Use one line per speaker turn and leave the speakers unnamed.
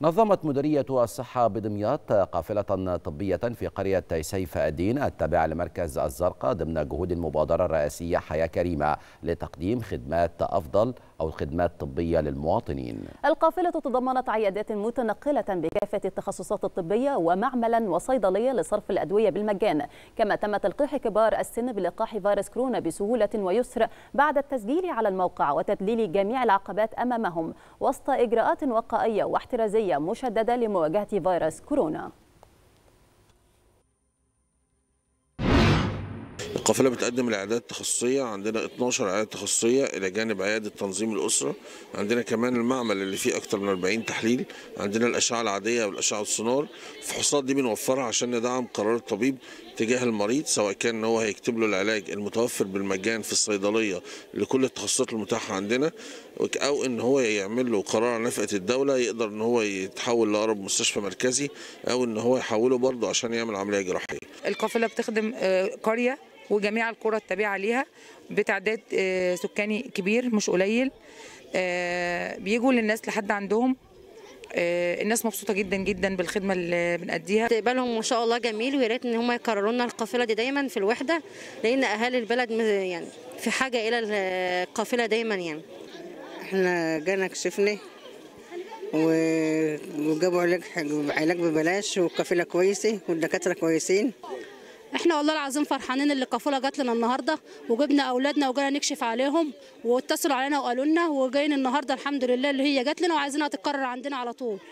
نظمت مديرية الصحة بدمياط قافلة طبية في قرية سيف الدين التابعة لمركز الزرقاء ضمن جهود المبادرة الرئاسية حياة كريمة لتقديم خدمات أفضل أو خدمات طبية للمواطنين
القافلة تضمنت عيادات متنقلة بكافة التخصصات الطبية ومعملا وصيدلية لصرف الأدوية بالمجان كما تم تلقيح كبار السن بلقاح فيروس كورونا بسهولة ويسر بعد التسجيل على الموقع وتذليل جميع العقبات أمامهم وسط إجراءات وقائية واحترازية وطنية مشددة لمواجهة فيروس كورونا
القافله بتقدم العيادات التخصصيه عندنا 12 عياده تخصصيه الى جانب عياده تنظيم الاسره عندنا كمان المعمل اللي فيه اكتر من 40 تحليل عندنا الاشعه العاديه والاشعه السونار الفحوصات دي بنوفرها عشان ندعم قرار الطبيب تجاه المريض سواء كان هو هيكتب له العلاج المتوفر بالمجان في الصيدليه لكل التخصصات المتاحه عندنا او ان هو يعمل له قرار على نفقه الدوله يقدر ان هو يتحول لاقرب مستشفى مركزي او ان هو يحوله برضه عشان يعمل عمليه جراحيه.
القافله بتخدم آه، قريه وجميع القرى التابعه ليها بتعداد آه، سكاني كبير مش قليل آه، بيجوا للناس لحد عندهم آه، الناس مبسوطه جدا جدا بالخدمه اللي بنأديها استقبالهم ما شاء الله جميل ويا ريت ان هم
يكرروا لنا القافله دي دايما في الوحده لان اهالي البلد يعني في حاجه الى القافله دايما يعني احنا جانا كشفنا وجابوا علاج علاج ببلاش والقافله كويسه والدكاتره كويسين احنا والله العظيم فرحانين اللي القافله جات لنا النهارده وجبنا اولادنا وجينا نكشف عليهم
واتصلوا علينا وقالوا لنا وجايين النهارده الحمد لله اللي هي جات لنا وعايزينها تتكرر عندنا على طول